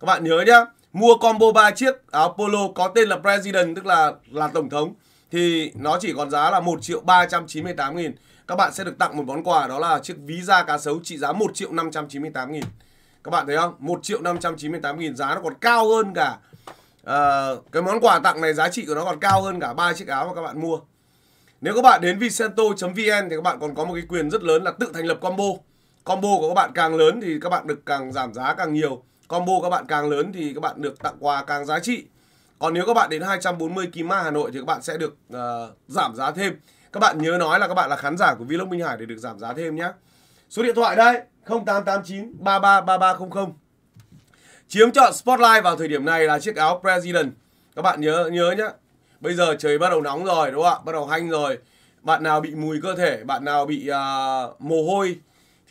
Các bạn nhớ nhá, mua combo 3 chiếc áo polo có tên là President tức là là tổng thống thì nó chỉ còn giá là 1 triệu 398 nghìn. Các bạn sẽ được tặng một món quà đó là chiếc ví da cá sấu trị giá 1 triệu 598 nghìn. Các bạn thấy không? 1 triệu 598 nghìn giá nó còn cao hơn cả uh, cái món quà tặng này giá trị của nó còn cao hơn cả ba chiếc áo mà các bạn mua. Nếu các bạn đến vicento.vn thì các bạn còn có một cái quyền rất lớn là tự thành lập combo. Combo của các bạn càng lớn thì các bạn được càng giảm giá càng nhiều. Combo các bạn càng lớn thì các bạn được tặng quà càng giá trị. Còn nếu các bạn đến 240 Kim Mã Hà Nội thì các bạn sẽ được uh, giảm giá thêm. Các bạn nhớ nói là các bạn là khán giả của Vlog Minh Hải để được giảm giá thêm nhé. Số điện thoại đây 0889 333300. Chiếm chọn Spotlight vào thời điểm này là chiếc áo President. Các bạn nhớ nhớ nhé bây giờ trời bắt đầu nóng rồi đúng không ạ bắt đầu hanh rồi bạn nào bị mùi cơ thể bạn nào bị uh, mồ hôi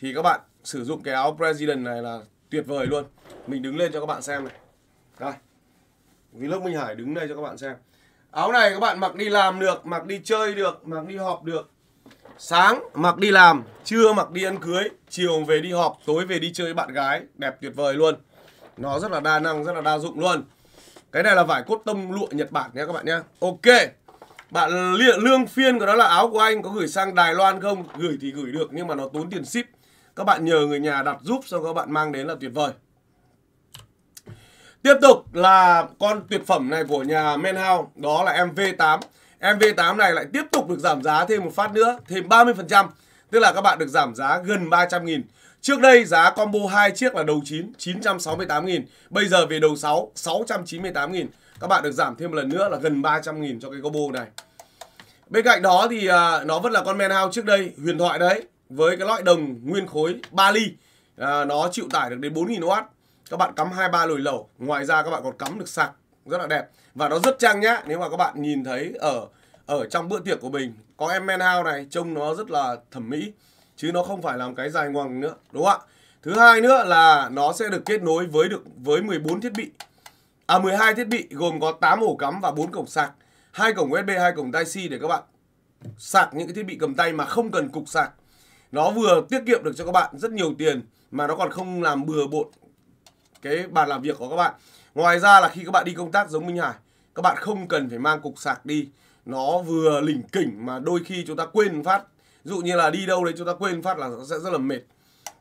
thì các bạn sử dụng cái áo president này là tuyệt vời luôn mình đứng lên cho các bạn xem này đây vlog minh hải đứng đây cho các bạn xem áo này các bạn mặc đi làm được mặc đi chơi được mặc đi họp được sáng mặc đi làm trưa mặc đi ăn cưới chiều về đi họp tối về đi chơi bạn gái đẹp tuyệt vời luôn nó rất là đa năng rất là đa dụng luôn cái này là vải cốt tông lụa Nhật Bản nhé các bạn nhé ok bạn lương phiên của đó là áo của anh có gửi sang Đài Loan không gửi thì gửi được nhưng mà nó tốn tiền ship các bạn nhờ người nhà đặt giúp xong các bạn mang đến là tuyệt vời tiếp tục là con tuyệt phẩm này của nhà Menhao đó là MV8 MV8 này lại tiếp tục được giảm giá thêm một phát nữa thêm 30% tức là các bạn được giảm giá gần 300 nghìn Trước đây giá combo hai chiếc là đầu 9 968 000 bây giờ về đầu 6 698 000 Các bạn được giảm thêm một lần nữa là gần 300 000 cho cái combo này. Bên cạnh đó thì à, nó vẫn là con men hao trước đây huyền thoại đấy với cái loại đồng nguyên khối 3 ly à, nó chịu tải được đến 4000W. Các bạn cắm hai ba lồi lẩu, ngoài ra các bạn còn cắm được sạc rất là đẹp và nó rất trang nhã nếu mà các bạn nhìn thấy ở ở trong bữa tiệc của mình có em men hao này trông nó rất là thẩm mỹ chứ nó không phải làm cái dài ngoằng nữa đúng không ạ thứ hai nữa là nó sẽ được kết nối với được với 14 thiết bị à 12 thiết bị gồm có 8 ổ cắm và 4 cổng sạc hai cổng USB hai cổng Type-C để các bạn sạc những cái thiết bị cầm tay mà không cần cục sạc nó vừa tiết kiệm được cho các bạn rất nhiều tiền mà nó còn không làm bừa bộn cái bàn làm việc của các bạn ngoài ra là khi các bạn đi công tác giống Minh Hải các bạn không cần phải mang cục sạc đi nó vừa lỉnh kỉnh mà đôi khi chúng ta quên phát dụ như là đi đâu đấy chúng ta quên phát là sẽ rất là mệt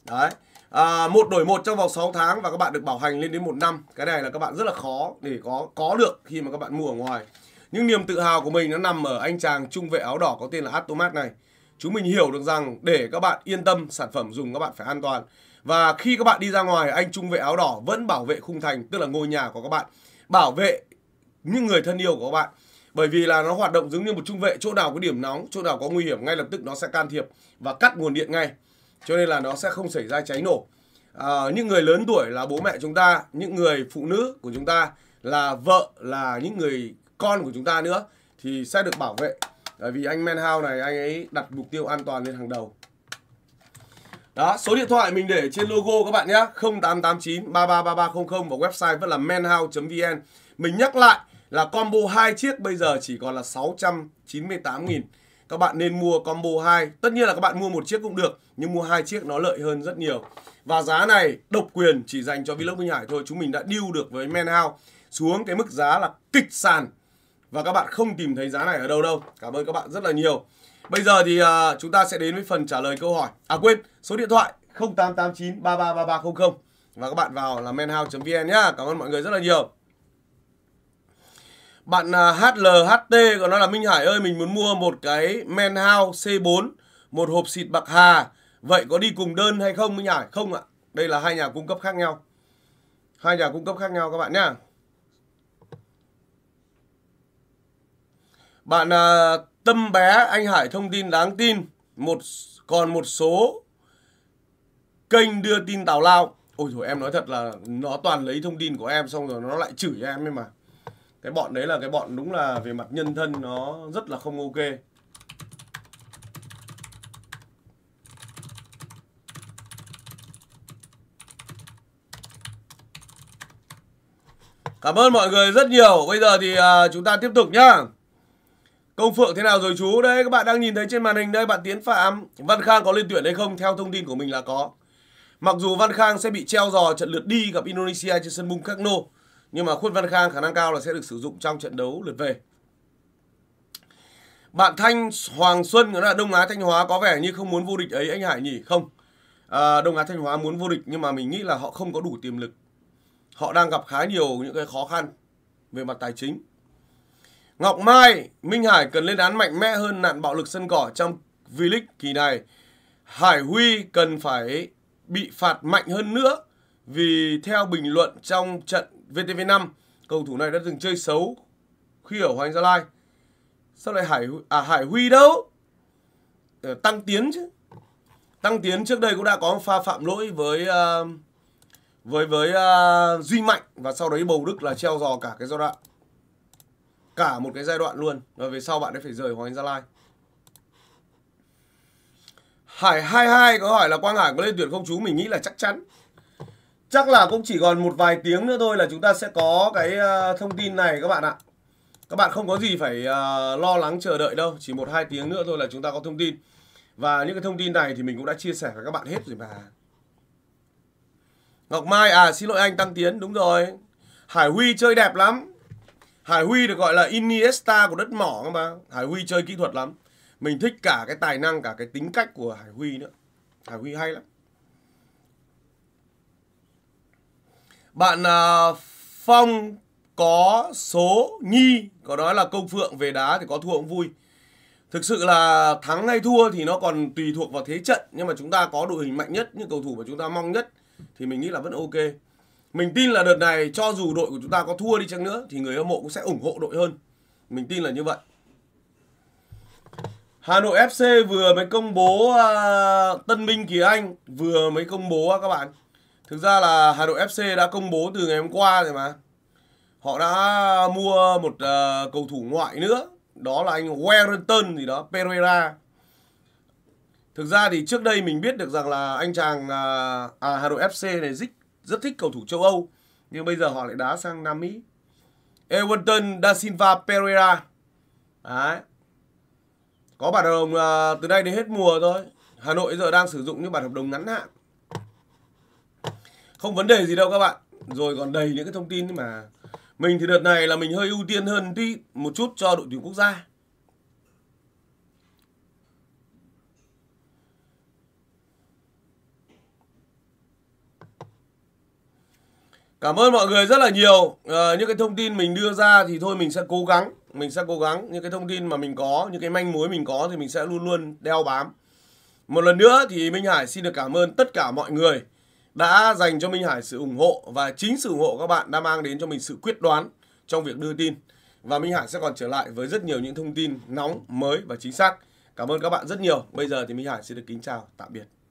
đấy à, một đổi một trong vòng 6 tháng và các bạn được bảo hành lên đến một năm cái này là các bạn rất là khó để có có được khi mà các bạn mua ở ngoài nhưng niềm tự hào của mình nó nằm ở anh chàng trung vệ áo đỏ có tên là Atomat này chúng mình hiểu được rằng để các bạn yên tâm sản phẩm dùng các bạn phải an toàn và khi các bạn đi ra ngoài anh trung vệ áo đỏ vẫn bảo vệ khung thành tức là ngôi nhà của các bạn bảo vệ những người thân yêu của các bạn bởi vì là nó hoạt động giống như một trung vệ chỗ nào có điểm nóng chỗ nào có nguy hiểm ngay lập tức nó sẽ can thiệp và cắt nguồn điện ngay cho nên là nó sẽ không xảy ra cháy nổ à, những người lớn tuổi là bố mẹ chúng ta những người phụ nữ của chúng ta là vợ là những người con của chúng ta nữa thì sẽ được bảo vệ bởi vì anh Menhao này anh ấy đặt mục tiêu an toàn lên hàng đầu đó số điện thoại mình để trên logo các bạn nhé 0889 333300 và website vẫn là menhao.vn mình nhắc lại là combo hai chiếc bây giờ chỉ còn là 698.000 các bạn nên mua combo 2 tất nhiên là các bạn mua một chiếc cũng được nhưng mua hai chiếc nó lợi hơn rất nhiều và giá này độc quyền chỉ dành cho Vlog Minh Hải thôi chúng mình đã deal được với Menhao xuống cái mức giá là kịch sàn và các bạn không tìm thấy giá này ở đâu đâu cảm ơn các bạn rất là nhiều bây giờ thì uh, chúng ta sẽ đến với phần trả lời câu hỏi à quên số điện thoại 0889 333300 và các bạn vào là menhao vn nhá cảm ơn mọi người rất là nhiều bạn à, HLHT còn nó là Minh Hải ơi mình muốn mua một cái men hao C4 Một hộp xịt bạc hà Vậy có đi cùng đơn hay không Minh Hải? Không ạ Đây là hai nhà cung cấp khác nhau Hai nhà cung cấp khác nhau các bạn nhá Bạn à, Tâm bé anh Hải thông tin đáng tin một Còn một số kênh đưa tin tào lao Ôi dồi em nói thật là nó toàn lấy thông tin của em xong rồi nó lại chửi em ấy mà cái bọn đấy là cái bọn đúng là về mặt nhân thân nó rất là không ok Cảm ơn mọi người rất nhiều. Bây giờ thì à, chúng ta tiếp tục nhá. Công Phượng thế nào rồi chú? Đấy các bạn đang nhìn thấy trên màn hình đây bạn Tiến Phạm. Văn Khang có lên tuyển hay không? Theo thông tin của mình là có. Mặc dù Văn Khang sẽ bị treo giò trận lượt đi gặp Indonesia trên sân Bung Kakno nhưng mà Khuất Văn Khang khả năng cao là sẽ được sử dụng trong trận đấu lượt về. Bạn Thanh Hoàng Xuân nói là Đông Á Thanh Hóa có vẻ như không muốn vô địch ấy anh Hải nhỉ? Không. À, Đông Á Thanh Hóa muốn vô địch nhưng mà mình nghĩ là họ không có đủ tiềm lực. Họ đang gặp khá nhiều những cái khó khăn về mặt tài chính. Ngọc Mai, Minh Hải cần lên án mạnh mẽ hơn nạn bạo lực sân cỏ trong V-League kỳ này. Hải Huy cần phải bị phạt mạnh hơn nữa vì theo bình luận trong trận VTV5 cầu thủ này đã từng chơi xấu khi ở Hoàng Gia Lai sao lại Hải à Hải Huy đâu ờ, tăng tiến chứ tăng tiến trước đây cũng đã có pha phạm lỗi với uh, với với uh, duy mạnh và sau đấy bầu đức là treo giò cả cái giai đoạn cả một cái giai đoạn luôn rồi về sau bạn ấy phải rời hoàng anh gia lai hải 22 có hỏi là quang hải có lên tuyển không chú mình nghĩ là chắc chắn chắc là cũng chỉ còn một vài tiếng nữa thôi là chúng ta sẽ có cái ờ, thông tin này các bạn ạ các bạn không có gì phải ờ, lo lắng chờ đợi đâu chỉ một hai tiếng nữa thôi là chúng ta có thông tin và những cái thông tin này thì mình cũng đã chia sẻ với các bạn hết rồi mà Ngọc Mai à xin lỗi anh Tăng Tiến đúng rồi Hải Huy chơi đẹp lắm Hải Huy được gọi là Iniesta của đất mỏ mà Hải Huy chơi kỹ thuật lắm Mình thích cả cái tài năng cả cái tính cách của Hải Huy nữa Hải Huy hay lắm Bạn à, Phong có số nhi có nói là công phượng về đá thì có thua cũng vui thực sự là thắng hay thua thì nó còn tùy thuộc vào thế trận nhưng mà chúng ta có đội hình mạnh nhất những cầu thủ mà chúng ta mong nhất thì mình nghĩ là vẫn ok mình tin là đợt này cho dù đội của chúng ta có thua đi chăng nữa thì người hâm mộ cũng sẽ ủng hộ đội hơn mình tin là như vậy Hà Nội FC vừa mới công bố uh, Tân Minh Kỳ Anh vừa mới công bố uh, các bạn Thực ra là Hà Nội FC đã công bố từ ngày hôm qua rồi mà. Họ đã mua một uh, cầu thủ ngoại nữa, đó là anh Warrington gì đó, Pereira. Thực ra thì trước đây mình biết được rằng là anh chàng uh, à, Hà Nội FC này rất, rất thích cầu thủ châu Âu, nhưng bây giờ họ lại đá sang Nam Mỹ. Everton Da Silva Pereira. Đấy. Có bản hợp đồng uh, từ đây đến hết mùa thôi. Hà Nội giờ đang sử dụng những bản hợp đồng ngắn hạn không vấn đề gì đâu các bạn rồi còn đầy những cái thông tin mà mình thì đợt này là mình hơi ưu tiên hơn đi một chút cho đội tuyển quốc gia Cảm ơn mọi người rất là nhiều. À, những cái thông tin mình đưa ra thì thôi mình sẽ cố gắng, mình sẽ cố gắng những cái thông tin mà mình có, những cái manh mối mình có thì mình sẽ luôn luôn đeo bám. Một lần nữa thì Minh Hải xin được cảm ơn tất cả mọi người đã dành cho Minh Hải sự ủng hộ và chính sự ủng hộ các bạn đã mang đến cho mình sự quyết đoán trong việc đưa tin. Và Minh Hải sẽ còn trở lại với rất nhiều những thông tin nóng, mới và chính xác. Cảm ơn các bạn rất nhiều. Bây giờ thì Minh Hải xin được kính chào, tạm biệt.